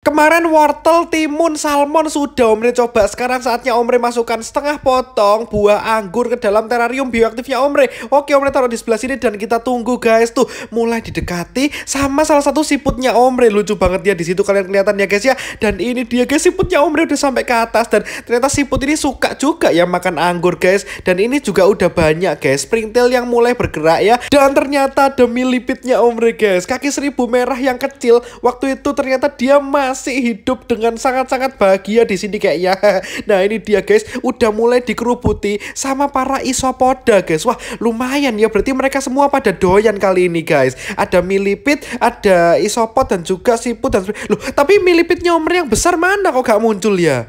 Kemarin wortel, timun, salmon sudah Omre coba. Sekarang saatnya Omre masukkan setengah potong buah anggur ke dalam terarium bioaktifnya Omre. Oke, Omre taruh di sebelah sini dan kita tunggu guys tuh. Mulai didekati sama salah satu siputnya Omre. Lucu banget ya di situ kalian kelihatan ya guys ya. Dan ini dia guys siputnya Omre udah sampai ke atas dan ternyata siput ini suka juga ya makan anggur guys. Dan ini juga udah banyak guys springtail yang mulai bergerak ya. Dan ternyata demi lipitnya Omre guys, kaki seribu merah yang kecil waktu itu ternyata dia mati masih hidup dengan sangat-sangat bahagia di sini kayaknya. Nah, ini dia guys, udah mulai dikerubuti sama para isopoda guys. Wah, lumayan ya berarti mereka semua pada doyan kali ini guys. Ada milipit, ada isopod dan juga siput dan loh, tapi milipitnya Omer yang besar mana kok gak muncul ya?